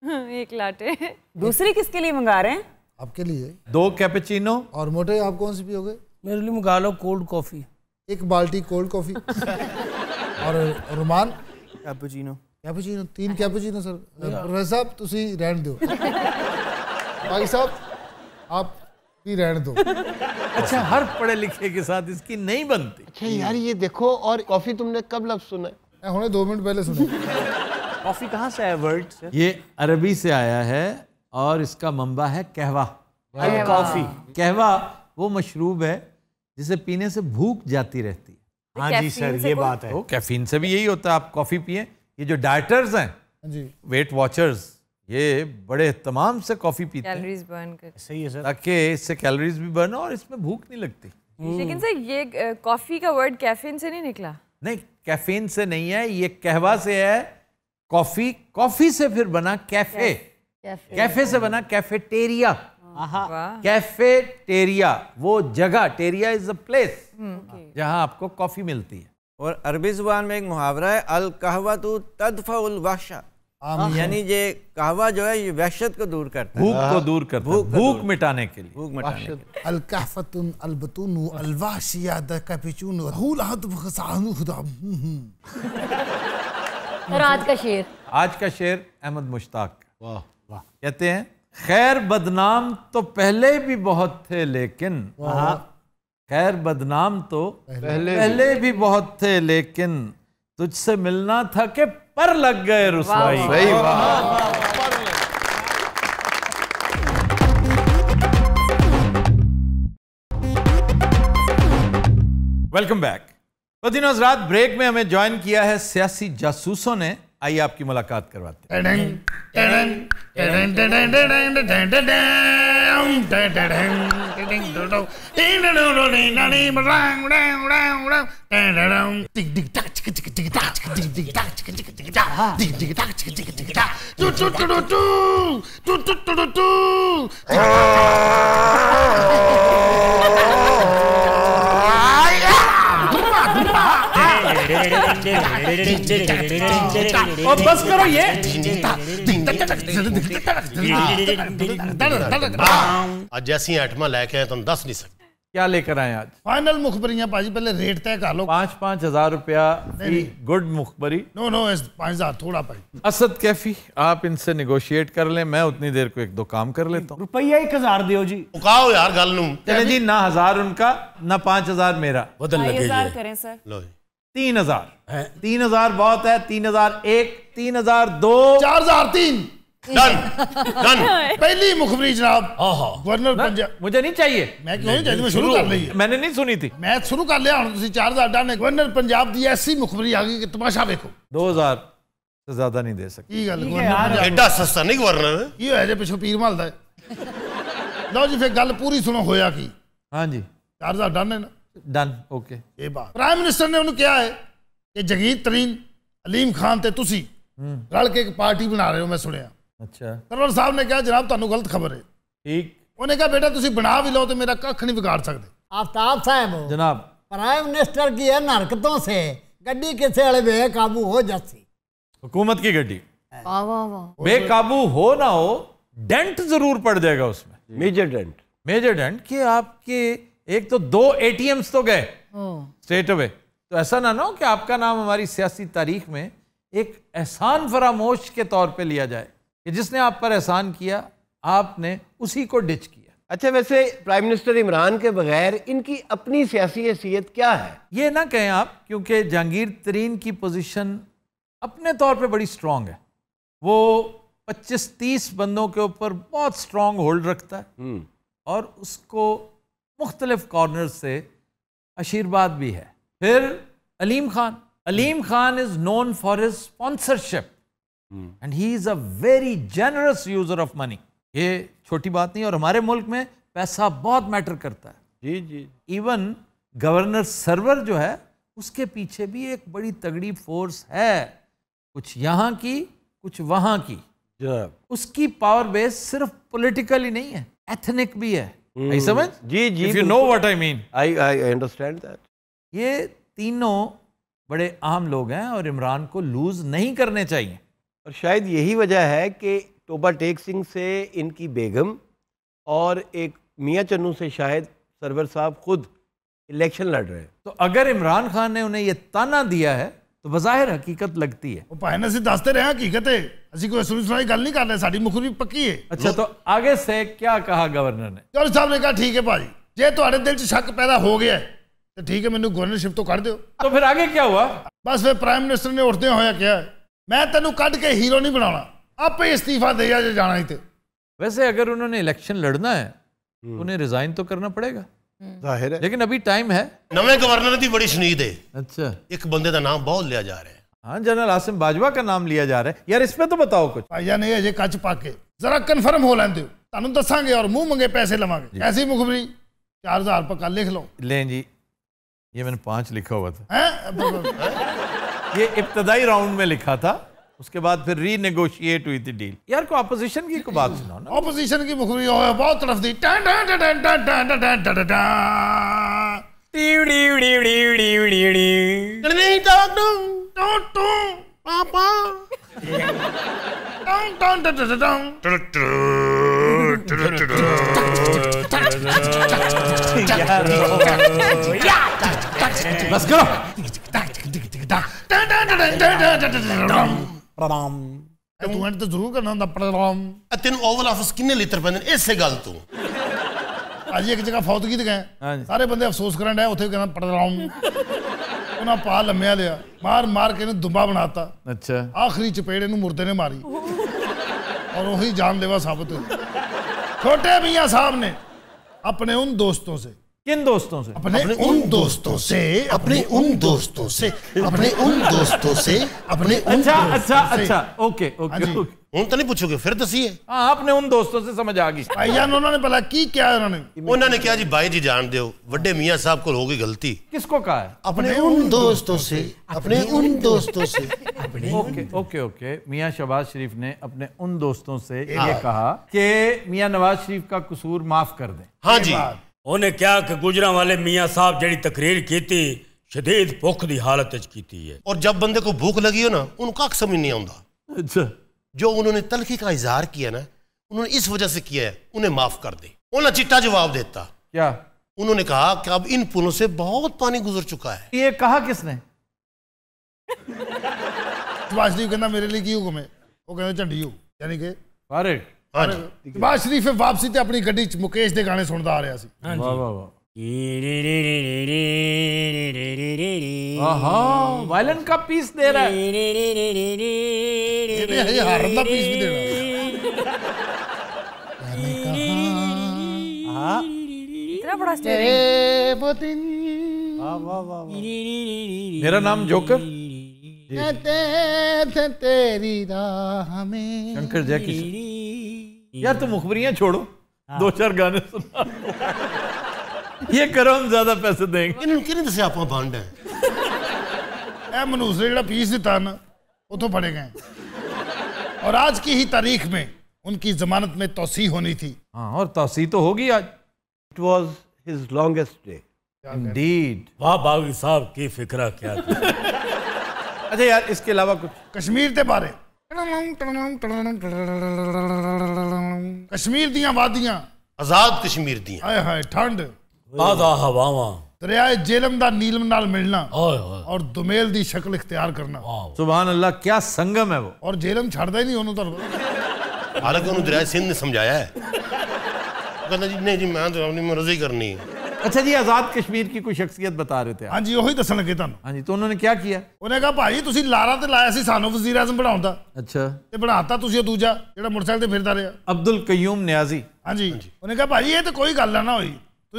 Speaker 2: एक लाटे दूसरी किसके लिए मंगा रहे हैं
Speaker 3: आपके लिए दो कैपेचिनो और मोटे आप कौन सी पियोगे मेरे लिए मंगा लो कोल्ड कॉफी एक बाल्टी कोल्ड कॉफी और रुमान कैपेचिनो या버지 નો ટીમ કે버지 નો સર રઝબ તું સી રહેણ દેઓ પાકી સાબ આપ બી રહેણ દો અચ્છા હર પડે લખે કે સાથ ઇસકી નહી બનતી અચ્છા યાર યે દેખો ઓર કોફી તુમને કબ લબ સુને મે હોને 2 મિનિટ પહેલા સુને કોફી કહા સે
Speaker 1: આયા વર્ડ સર યે અરબી સે આયા હે ઓર ઇસકા મંબા હે કહેવા કોફી કહેવા વો મશરૂબ હે જિસસે પીને સે ભૂખ જાતી રહેતી હાજી સર યે બાત હે કેફીન સે ભી યહી હોતા આપ કોફી પીયે ये जो डाइटर्स हैं हाँ जी वेट वॉचर्स ये बड़े तमाम से कॉफी पीते हैं कैलोरीज बर्न कर सही है सर ताकि इससे कैलोरीज भी बर्न और इसमें भूख नहीं लगती लेकिन सर ये कॉफी का वर्ड कैफीन से नहीं निकला नहीं कैफीन से नहीं है ये कहवा से है कॉफी कॉफी से फिर बना कैफे कैफे से बना कैफेटेरिया कैफेटेरिया वो जगह टेरिया इज अ प्लेस जहां आपको कॉफी मिलती है और अरबी ज़ुबान में एक मुहावरा है अल कहवा तदफा उल तदफ़ाशा यानी ये कहवा जो है ये वहशत को दूर करता है भूख को हाँ। दूर करता है भूख मिटाने के लिए भूख मिटाने
Speaker 3: अल कहफतुन अल बतून अलवाशिया द कपिचून रहूल हदब खसानु खुदा
Speaker 1: और आज का शेर आज का शेर अहमद मुश्ताक वाह वाह कहते हैं खैर बदनाम तो पहले भी बहुत थे लेकिन खैर बदनाम तो पहले, पहले भी बहुत थे लेकिन तुझसे मिलना था कि पर लग गए रुसवाई सही बात वेलकम बैक बदिनोज रात ब्रेक में हमें ज्वाइन किया है सियासी जासूसों ने आइए आपकी मुलाकात करवाते
Speaker 3: हैं
Speaker 4: और
Speaker 2: बस करो ये ਅੱਜ ਅਸੀਂ आइटम ਲੈ आए तुम तो दस नहीं सकते
Speaker 1: क्या लेकर आए आज फाइनल मुखबरी पाजी पहले रेट तय कर लो पाँच पांच हजार रुपया गुड मुखबरी नो नो पाँच हजार थोड़ा पाई असद कैफी आप इनसे निगोशिएट कर ले मैं उतनी देर को एक दो काम कर लेता हूँ रुपया एक हजार दियो जी उकाओ यार गल चले जी ना हजार उनका ना पाँच हजार मेरा बदल लगे करें सर लो जी तीन हजार तीन हजार बहुत है तीन हजार एक तीन हजार दो चार हजार तीन डन
Speaker 3: डन पहली मुखबरी जनाब हाँ, हाँ। गवर्नर मुझे नहीं चाहिए मैं क्यों नहीं चाहिए मैं शुरू कर ली
Speaker 1: मैंने नहीं सुनी थी
Speaker 3: मैं शुरू कर लिया हूँ चार हजार डन गवर्नर पंजाब की ऐसी मुखबरी आ गई कि ਤਮਾਸ਼ਾ देखो
Speaker 1: दो हजार से ज्यादा नहीं दे सकती एडा सस्ता नहीं
Speaker 2: गवर्नर
Speaker 3: की ਗਵਰਨਰ ਕੀ ਹੋਇਆ ਜੇ लो जी फिर गल पूरी सुनो होया कि हाँ
Speaker 1: जी चार हजार डन है ना ਡਨ ਓਕੇ ਇਹ ਬਾਤ
Speaker 3: ਪ੍ਰਾਈਮ ਮਿਨਿਸਟਰ ਨੇ ਉਹਨੂੰ ਕਿਹਾ ਹੈ ਕਿ ਜਗੀਰ ਤਰੀਨ ਅਲੀਮ ਖਾਨ ਤੇ ਤੁਸੀਂ ਰਲ ਕੇ ਇੱਕ ਪਾਰਟੀ ਬਣਾ ਰਹੇ ਹੋ ਮੈਂ ਸੁਣਿਆ ਅੱਛਾ ਸਰਵਰ ਸਾਹਿਬ ਨੇ ਕਿਹਾ ਜਨਾਬ ਤੁਹਾਨੂੰ ਗਲਤ ਖਬਰ ਹੈ ਠੀਕ ਉਹਨੇ ਕਿਹਾ ਬੇਟਾ ਤੁਸੀਂ ਬਣਾ ਵੀ ਲਓ ਤੇ ਮੇਰਾ ਕੱਖ ਨਹੀਂ ਵਿਗਾੜ ਸਕਦੇ आफ्ताब साहब जनाब प्राइम मिनिस्टर की इन हरकतों से गड्डी किसी वाले बेकाबू हो जाती
Speaker 1: हुकूमत की गड्डी बेकाबू हो ना हो डेंट जरूर पड़ जाएगा उसमें मेजर डेंट मेजर डेंट कि आपके एक तो दो एटीएम्स तो गए स्टेट अवे तो ऐसा ना ना हो कि आपका नाम हमारी सियासी तारीख में एक एहसान फरामोश के तौर पे लिया जाए कि जिसने आप पर एहसान किया आपने उसी को डिच किया अच्छा वैसे प्राइम मिनिस्टर इमरान के बगैर इनकी अपनी सियासी हैसियत क्या है ये ना कहें आप क्योंकि जहांगीर तरीन की पोजीशन अपने तौर पे बड़ी स्ट्रांग है वो 25-30 बंदों के ऊपर बहुत स्ट्रांग होल्ड रखता है हम्म। और उसको मुख्तलिफ कॉर्नर से आशीर्वाद भी है फिर Aleem Khan Aleem hmm. Khan is known for his sponsorship and he is a very generous user of money ये छोटी बात नहीं और हमारे मुल्क में पैसा बहुत मैटर करता है जी जी इवन गवर्नर सर्वर जो है उसके पीछे भी एक बड़ी तगड़ी फोर्स है कुछ यहाँ की कुछ वहाँ की उसकी पावर बेस सिर्फ पॉलिटिकल ही नहीं है एथनिक भी है आई समझ जी जी if you know what I mean I I understand that ये तीनों बड़े आम लोग हैं और इमरान को लूज नहीं करने चाहिए और शायद यही वजह है कि टोबा टेक सिंह से इनकी बेगम और एक मियाँ चन्नू से शायद सरवर साहब खुद इलेक्शन लड़ रहे हैं तो अगर इमरान खान ने उन्हें यह ताना दिया है ਤਾਂ ਬਜ਼ਾਹਿਰ ਹਕੀਕਤ ਲੱਗਦੀ ਹੈ ਉਹ ਭਾਵੇਂ दसते रहे हकीकत है ਹਕੀਕਤ कोई सुनी सुनाई गल नहीं कर रहे साड़ी मुखर
Speaker 3: भी पक्की है अच्छा तो आगे से क्या
Speaker 1: कहा गवर्नर
Speaker 3: ने गवर्नर साहब ने कहा ठीक है भाजी जे थोड़े ਤੁਹਾਡੇ ਦਿਲ 'ਚ ਸ਼ੱਕ ਪੈਦਾ ਹੋ तो ठीक है मैंने गवर्नरशिप तो कड़ दो तो फिर आगे क्या हुआ बस फिर प्राइम मिनिस्टर ने उठद हो मैं तेन कट के हीरो नहीं बना आप ही इस्तीफा दे
Speaker 1: जाना इतने वैसे अगर उन्होंने इलेक्शन लड़ना है हम्म। उन्हें रिजाइन तो करना पड़ेगा ਜ਼ਾਹਿਰ ਹੈ ਲੇਕਿਨ ਅਭੀ ਟਾਈਮ ਹੈ ਨਵੇਂ ਗਵਰਨਰ ਦੀ ਬੜੀ ਸ਼ਨੀਦ ਹੈ ਅੱਛਾ ਇੱਕ ਬੰਦੇ ਦਾ ਨਾਮ ਬਹੁਤ ਲਿਆ
Speaker 3: ਜਾ ਰਿਹਾ ਹੈ हाँ जनरल आसिम बाजवा का नाम लिया जा रहा है यार इसमें तो बताओ कुछ भाईया ने अजय कच पाके जरा कन्फर्म हो लेंदे ਤੁਹਾਨੂੰ ਦੱਸਾਂਗੇ ਔਰ ਮੂੰਹ ਮੰਗੇ ਪੈਸੇ ਲਵਾਂਗੇ ਐਸੀ ਮੁਖਬਰੀ 4000 ਪੱਕਾ ਲਿਖ ਲਓ
Speaker 1: ਲੈ ਜੀ ये मैंने पांच लिखा हुआ था ये इब्तदाई राउंड में लिखा था उसके बाद फिर रीनेगोशिएट हुई थी डील यार को अपोजिशन की को बात सुनाओ
Speaker 3: ना अपोजिशन की मुखरी हो बहुत तरफ दी पापा बस प्रणाम ਤੂੰ ਐਂਡ ਤੇ ਜ਼ਰੂਰ ਕਰਨਾ ਹੁੰਦਾ ਪ੍ਰਣਾਮ ਤੈਨੂੰ ਓਵਲ ਆਫਿਸ ਕਿੰਨੇ ਲੀਤਰ ਪੈਂਦੇ ਨੇ ਇਸੇ ਗੱਲ ਤੋਂ ਅੱਜ ਇੱਕ ਜਗ੍ਹਾ ਫੌਤਗੀ ਤੇ ਗਏ ਸਾਰੇ ਬੰਦੇ ਅਫਸੋਸ ਕਰਨ ਡਿਆ ਉੱਥੇ ਕਹਿੰਦਾ ਪ੍ਰਣਾਮ ਉਹਨਾਂ ਪਾ ਲੰਮਿਆ ਲਿਆ ਮਾਰ ਮਾਰ ਕੇ ਇਹਨੂੰ ਦੁੰਬਾ ਬਣਾਤਾ ਅੱਛਾ ਆਖਰੀ ਚਪੇੜ ਇਹਨੂੰ ਮੁਰਦੇ ਨੇ ਮਾਰੀ और वही जानलेवा साबित हुई छोटे मियाँ साहब ने अपने उन दोस्तों से किन दोस्तों से
Speaker 2: अपने, उन दोस्तों से अपने उन दोस्तों से अपने उन दोस्तों से अपने अच्छा अच्छा अच्छा ओके ओके ਹੁਣ हाँ तो नहीं पूछोगे फिर दसी है ਆਪਨੇ हाँ, आपने उन दोस्तों से समझ आ गई भाई यार उन्होंने बोला की क्या उन्होंने उन्होंने ਨੇ जी भाई जी जान ਜਾਣ
Speaker 1: बड़े मियां साहब को हो गई गलती किसको कहा है
Speaker 2: अपने उन दोस्तों से अपने उन दोस्तों
Speaker 1: से अपने ओके ओके ओके मियां शहबाज शरीफ ने अपने उन दोस्तों से ये हाँ। कहा कि मियां नवाज शरीफ का कसूर माफ कर दें हाँ जी उन्हें कहा कि
Speaker 4: गुजर वाले मिया साहब जी तकरीर की शदीद भुख की हालत की है और जब
Speaker 2: बंद को भूख लगी हो ना ਨਾ कख समझ नहीं आता ਆਉਂਦਾ ਅੱਛਾ ਜੋ ਉਹਨਾਂ ਨੇ ਤਲਖੀ ਦਾ उन्होंने इस वजह से किया है उन्हें माफ कर दे उन्हें चिट्टा जवाब देता क्या उन्होंने
Speaker 3: कहा कि अब इन पुलों से बहुत पानी गुजर चुका है ये कहा किसने कहना मेरे लिए की झंडी हो यानी कि
Speaker 1: ਹਾਂਜੀ ਬਾਦ
Speaker 3: ਸ਼ਰੀਫ ਵਾਪਸੀ ਤੇ ਆਪਣੀ ਗੱਡੀ ਚ ਮੁਕੇਸ਼ ਦੇ ਗਾਣੇ ਸੁਣਦਾ ਆ ਰਿਹਾ ਸੀ ਹਾਂਜੀ ਵਾਹ ਵਾਹ
Speaker 1: ਵਾਹ
Speaker 4: ਆਹਾ
Speaker 3: ਵਾਇਲਨ ਦਾ ਪੀਸ ਦੇ ਰਹਾ ਹੈ ਇਹ ਹਾਰਨ ਦਾ ਪੀਸ ਵੀ ਦੇਣਾ हाँ इतना बड़ा वाह वाह वाह मेरा नाम जोकर तेरी राह में शंकर जय किशन
Speaker 1: यार तुम मुखबरियाँ छोड़ो हाँ। दो चार गाने सुना
Speaker 2: ये करो हम ज्यादा पैसे देंगे इन्होंने आप बंड है
Speaker 3: ए मनुस ने पीस दिता ना उतो पड़े गए और आज की ही तारीख में उनकी जमानत में तोसी होनी थी
Speaker 1: हाँ और तोसी तो होगी आज it was his
Speaker 2: longest day indeed वाह बागी साहब की फिक्रा क्या अच्छा यार इसके अलावा कुछ कश्मीर के बारे
Speaker 3: कश्मीर दियां वादियां आजाद कश्मीर दियां हाय हाय ठंड ताजा हवावां दरियाए जेलम दा नीलम नाल मिलना और दुमेल दी शक्ल इख्तियार करना
Speaker 1: सुभान अल्लाह क्या संगम है वो
Speaker 3: और जेलम छड़दा ही नहीं ओनु तो हालांकि
Speaker 2: ओनु दरियाए सिंध ने समझाया है कहना जी नहीं जी मैं तो अपनी मर्जी करनी है अच्छा
Speaker 3: जी आजाद कश्मीर की कोई शख्सियत बता रहे थे हाँ जी वही दसन लगे तुम हाँ जी तो उन्होंने क्या किया उन्हें कहा भाई तुम लारा तो लाया से सानू वजीर आजम बढ़ाऊ का अच्छा बढ़ाता तुम दूजा जो मोटरसाइकिल फिर रहा अब्दुल कयूम न्याजी हाँ जी हाँ उन्हें कहा भाई ये तो कोई गल ना हुई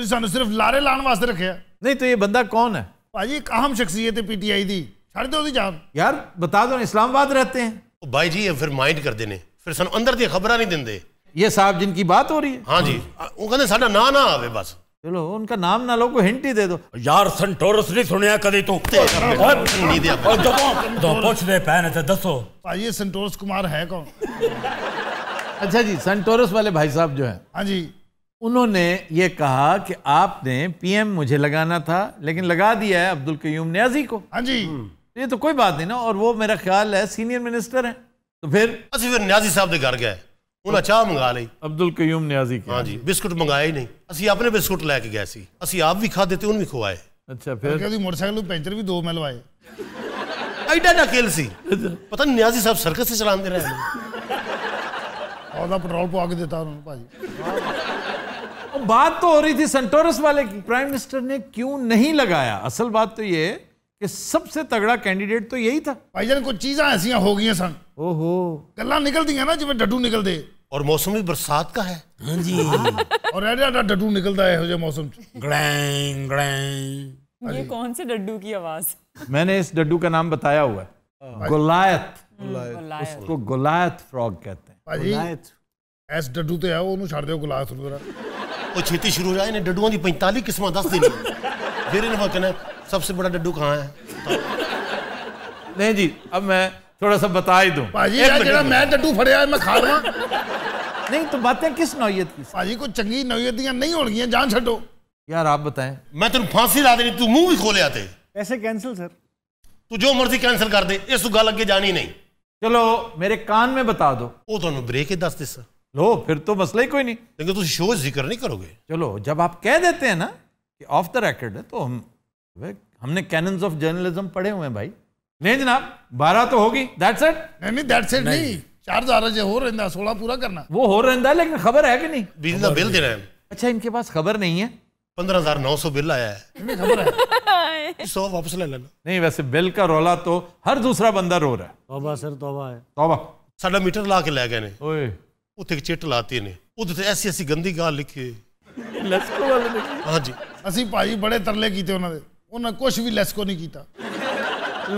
Speaker 3: सू सिर्फ लारे लाने वास्ते रखे नहीं तो ये बंदा कौन है भाजी एक अहम शख्सियत है पी टी आई की छड़ दो जान
Speaker 2: यार बता दो इस्लामाबाद रहते हैं भाई जी फिर माइंड करते हैं फिर सू अंदर दबर नहीं देंगे ये साहब जिनकी बात हो रही है हाँ जी वो कहते ना ना आए बस चलो उनका नाम
Speaker 4: ना लो को हिंट ही दे दो यार ਯਾਰ नहीं सुनया ਸੁਣਿਆ तू ਤੂੰ
Speaker 2: ਨਹੀਂ ਦਿਆ ਜਦੋਂ
Speaker 3: ਜਦੋਂ ਪੁੱਛਦੇ ਪੈਣ ਤੇ ਦੱਸੋ ਭਾਈ ਇਹ ਸੰਟੋਰਸ ਕੁਮਾਰ है कौन
Speaker 1: अच्छा जी संटोरस वाले भाई साहब जो है हाँ जी उन्होंने ये कहा कि आपने पीएम मुझे लगाना था लेकिन लगा दिया है अब्दुल कयूम न्याजी को हाँ जी हम्म। तो ये तो कोई बात नहीं ना और वो मेरा ख्याल है सीनियर मिनिस्टर है तो फिर अच्छा फिर न्याजी साहब के घर गए उन्हें
Speaker 2: चाह मंगा ली अब्दुल कयूम न्याजी की हाँ जी बिस्कुट मंगाए ही नहीं असि अपने बिस्कुट लैके गए सी असि आप भी खा देते उन भी खुआए अच्छा फिर
Speaker 3: मोटरसाइकिल पेंचर भी दो मैं लवाए
Speaker 2: एडा ना खेल सी अच्छा।
Speaker 3: पता नहीं न्याजी साहब सर्कस से चलाते रहे पेट्रोल पवा के दिता उन्होंने भाजी
Speaker 1: बात तो हो रही थी सेंटोरस वाले प्राइम मिनिस्टर ने क्यों नहीं लगाया असल बात तो ये कि सबसे तगड़ा कैंडिडेट तो यही था भाईजान कुछ चीजें ऐसी हो गई सन ओहो गल निकल दी ना जिम्मे डू निकल दे
Speaker 3: और मौसम भी बरसात का है हाँ जी और अरे डड्डू निकलता है जो मौसम
Speaker 1: ग्लैंग ग्लैंग ये
Speaker 4: कौन से डड्डू की आवाज
Speaker 1: मैंने इस डड्डू का नाम बताया हुआ है हम्म, गुलायत उसको गुलायत फ्रॉग कहते हैं गुलायत
Speaker 2: ਐਸ ਡੱਡੂ ਤੇ ਆ ਉਹਨੂੰ ਛੱਡ ਦਿਓ ਗੁਲਾਸ ਨੂੰ ਜ਼ਰਾ ਉਹ ਛੇਤੀ ਸ਼ੁਰੂ ਹੋ ਜਾਏ ਨੇ ਡੱਡੂਆਂ ਦੀ 45 ਕਿਸਮਾਂ ਦੱਸ ਦੇਣੀ ਫਿਰ ਇਹਨਾਂ सबसे बड़ा डड्डू कहाँ है
Speaker 3: नहीं जी अब मैं थोड़ा सा बता ही दूं पाजी यार जरा मैं डड्डू फड़या मैं खा रहा नहीं तो बातें किस नौयत की पाजी को चंगी नौयतियां नहीं हो गई जान छो यार आप
Speaker 2: बताएं मैं तेन फांसी ला देनी तू मुंह भी खोले आते ऐसे कैंसिल सर तू जो मर्जी कैंसिल कर दे इस गल अगे जानी नहीं चलो मेरे कान में बता दो वो तो ब्रेक ही दस दे सर
Speaker 1: लो फिर तो मसला ही कोई नहीं लेकिन तुम शो जिक्र नहीं करोगे चलो जब आप कह देते हैं ना कि ऑफ द रैकेट है तो हम हमने कैनन्स ऑफ जर्नलिज्म पढ़े हुए हैं भाई नहीं जनाब बारह तो होगी दैट्स इट नहीं नहीं दैट्स इट नहीं चार जा तो रहे हो रहा सोलह पूरा करना वो हो रहा है लेकिन खबर है कि नहीं बिल दे रहे हैं अच्छा इनके पास खबर नहीं है पंद्रह हजार नौ
Speaker 2: सौ बिल आया है सौ वापस ले लेना नहीं वैसे बिल का रोला तो हर दूसरा बंदा रो रहा है तौबा सर तौबा है तौबा ਸਾਡਾ ਮੀਟਰ ਲਾ ਕੇ ਲੈ ਗਏ ਨੇ ਓਏ ਉੱਥੇ ਚਿੱਟ ਲਾਤੀ ਨੇ
Speaker 3: ਉਹਦੇ ਤੇ ਐਸੀ ਐਸੀ ਗੰਦੀ ਗਾਲ ਲਿਖੀ ਲੈਸਕੋ ਵਾਲੇ ਨੇ ਹਾਂਜੀ ਅਸੀਂ ਭਾਈ उन्हें कुछ भी लेस को नहीं किया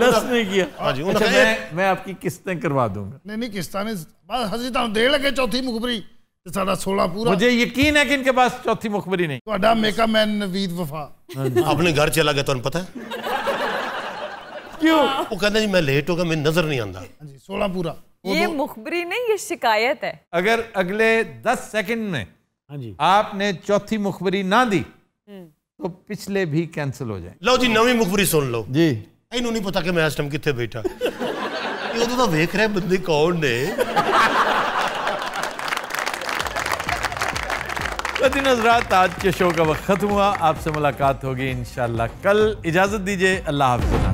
Speaker 1: लेस नहीं किया हाँ जी अच्छा मैं मैं आपकी किस्तें करवा दूंगा
Speaker 3: नहीं नहीं किस्तें बस हजी तुम तो दे लगे चौथी मुखबरी क्यों वो कहते जी मैं
Speaker 2: लेट हो गया मेरी नजर नहीं आता हाँ सोलह पूरा ये
Speaker 3: मुखबरी नहीं ये शिकायत है
Speaker 2: अगर अगले दस सेकंड में हाँ जी आपने चौथी मुखबरी ना दी
Speaker 1: हम्म।
Speaker 2: तो पिछले भी कैंसिल हो जाए लो जी नवी मुखबरी सुन लो जी इन नहीं पता कि मैं ਇਸ ਟਾਈਮ ਕਿੱਥੇ ਬੈਠਾ
Speaker 1: ਇਹ ਉਦੋਂ ਤਾਂ ਵੇਖ ਰਿਹਾ ਬੰਦੇ ਕੌਣ आज के शो का वक्त ख़त्म हुआ आपसे मुलाकात होगी इंशाल्लाह कल इजाज़त दीजिए अल्लाह हाफिज़